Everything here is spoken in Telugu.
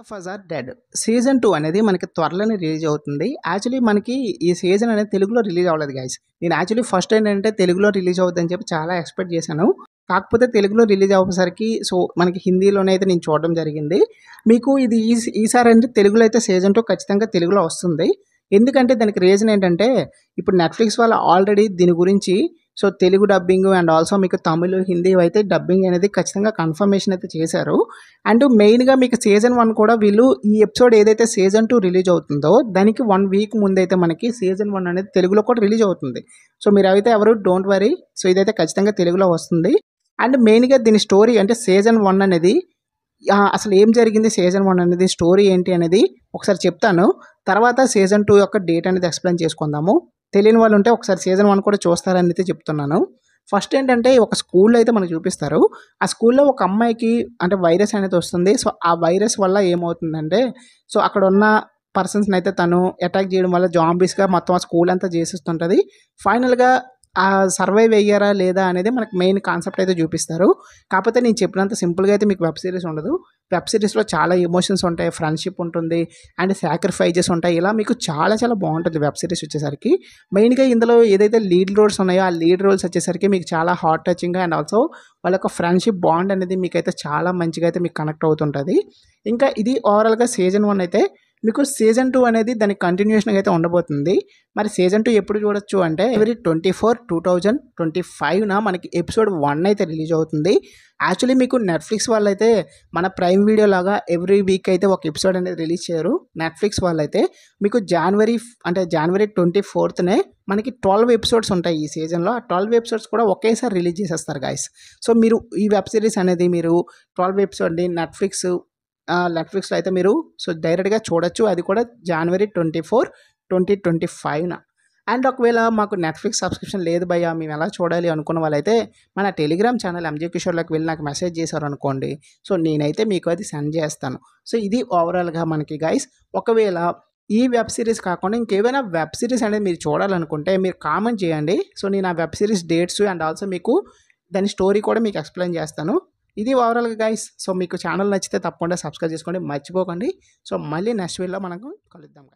of us dead season two అనేది మనకి త్వరలోనే రిలీజ్ అవుతుంది యాక్చువల్లీ మనకి ఈ సీజన్ అనేది తెలుగులో రిలీజ్ అవ్వలేదు గాయస్ నేను యాక్చువల్లీ ఫస్ట్ ఏంటంటే తెలుగులో రిలీజ్ అవుతుందని చెప్పి చాలా ఎక్స్పెక్ట్ చేశాను కాకపోతే తెలుగులో రిలీజ్ అవ్వసరికి సో మనకి హిందీలోనే అయితే నేను చూడడం జరిగింది మీకు ఇది ఈ ఈసారి అంటే తెలుగులో అయితే సీజన్ టూ ఖచ్చితంగా తెలుగులో వస్తుంది ఎందుకంటే దానికి రీజన్ ఏంటంటే ఇప్పుడు నెట్ఫ్లిక్స్ వాళ్ళు ఆల్రెడీ దీని గురించి so Telugu dubbing and also మీకు తమిళ్ హిందీ అయితే డబ్బింగ్ అనేది ఖచ్చితంగా కన్ఫర్మేషన్ అయితే చేశారు అండ్ మెయిన్గా మీకు సీజన్ వన్ కూడా వీళ్ళు ఈ ఎపిసోడ్ ఏదైతే సీజన్ టూ రిలీజ్ అవుతుందో దానికి వన్ వీక్ ముందైతే మనకి సీజన్ వన్ అనేది తెలుగులో కూడా రిలీజ్ అవుతుంది సో మీరు అయితే ఎవరు డోంట్ వరీ సో ఇదైతే ఖచ్చితంగా తెలుగులో వస్తుంది అండ్ మెయిన్గా దీని స్టోరీ అంటే సీజన్ వన్ అనేది అసలు ఏం జరిగింది సీజన్ వన్ అనేది స్టోరీ ఏంటి అనేది ఒకసారి చెప్తాను తర్వాత సీజన్ టూ యొక్క డేట్ అనేది ఎక్స్ప్లెయిన్ చేసుకుందాము తెలియని వాళ్ళు ఉంటే ఒకసారి సీజన్ వన్ కూడా చూస్తారని అయితే చెప్తున్నాను ఫస్ట్ ఏంటంటే ఒక స్కూల్లో అయితే మనకు చూపిస్తారు ఆ స్కూల్లో ఒక అమ్మాయికి అంటే వైరస్ అనేది వస్తుంది సో ఆ వైరస్ వల్ల ఏమవుతుందంటే సో అక్కడ ఉన్న పర్సన్స్ని అయితే తను అటాక్ చేయడం వల్ల జాంబీస్గా మొత్తం ఆ స్కూల్ అంతా చేసేస్తుంటుంది ఫైనల్గా సర్వైవ్ అయ్యారా లేదా అనేది మనకు మెయిన్ కాన్సెప్ట్ అయితే చూపిస్తారు కాకపోతే నేను చెప్పినంత సింపుల్గా అయితే మీకు వెబ్ సిరీస్ ఉండదు వెబ్ సిరీస్లో చాలా ఎమోషన్స్ ఉంటాయి ఫ్రెండ్షిప్ ఉంటుంది అండ్ సాక్రిఫైజెస్ ఉంటాయి ఇలా మీకు చాలా చాలా బాగుంటుంది వెబ్ సిరీస్ వచ్చేసరికి మెయిన్గా ఇందులో ఏదైతే లీడ్ రోల్స్ ఉన్నాయో ఆ లీడ్ రోల్స్ వచ్చేసరికి మీకు చాలా హార్ట్ టచింగ్ అండ్ ఆల్సో వాళ్ళ యొక్క ఫ్రెండ్షిప్ బాండ్ అనేది మీకైతే చాలా మంచిగా అయితే మీకు కనెక్ట్ అవుతుంటుంది ఇంకా ఇది ఓవరాల్గా సీజన్ వన్ అయితే మీకు సీజన్ టూ అనేది దానికి కంటిన్యూషన్గా అయితే ఉండబోతుంది మరి సీజన్ టూ ఎప్పుడు చూడొచ్చు అంటే every twenty four two thousand twenty ఫైవ్న మనకి ఎపిసోడ్ వన్ అయితే రిలీజ్ అవుతుంది యాక్చువల్లీ మీకు నెట్ఫ్లిక్స్ వాళ్ళు అయితే మన ప్రైమ్ వీడియో లాగా ఎవ్రీ వీక్ అయితే ఒక ఎపిసోడ్ అనేది రిలీజ్ చేయరు నెట్ఫ్లిక్స్ వాళ్ళైతే మీకు జనవరి అంటే జనవరి ట్వంటీ ఫోర్త్నే మనకి ట్వెల్వ్ ఎపిసోడ్స్ ఉంటాయి ఈ సీజన్లో ఆ ట్వెల్వ్ ఎపిసోడ్స్ కూడా ఒకేసారి రిలీజ్ చేసేస్తారు గాయస్ సో మీరు ఈ వెబ్ సిరీస్ అనేది మీరు ట్వెల్వ్ ఎపిసోడ్ని నెట్ఫ్లిక్స్ నెట్ఫ్లిక్స్లో అయితే మీరు సో డైరెక్ట్గా చూడొచ్చు అది కూడా జనవరి ట్వంటీ ఫోర్ ట్వంటీ ట్వంటీ ఫైవ్న అండ్ ఒకవేళ మాకు నెట్ఫ్లిక్స్ సబ్స్క్రిప్షన్ లేదు భయ మేము ఎలా చూడాలి అనుకున్న వాళ్ళైతే మన టెలిగ్రామ్ ఛానల్ ఎంజీ కిషోర్లోకి వెళ్ళి నాకు మెసేజ్ చేశారు అనుకోండి సో నేనైతే మీకు అది సెండ్ చేస్తాను సో ఇది ఓవరాల్గా మనకి గైస్ ఒకవేళ ఈ వెబ్ సిరీస్ కాకుండా ఇంకేమైనా వెబ్ సిరీస్ అనేది మీరు చూడాలనుకుంటే మీరు కామెంట్ చేయండి సో నేను ఆ web series dates and also మీకు దాని స్టోరీ కూడా మీకు ఎక్స్ప్లెయిన్ చేస్తాను ఇది ఓవరాల్గా గైస్ సో మీకు ఛానల్ నచ్చితే తప్పకుండా సబ్స్క్రైబ్ చేసుకోండి మర్చిపోకండి సో మళ్ళీ నెక్స్ట్ వీడియోలో మనకు కలుద్దాం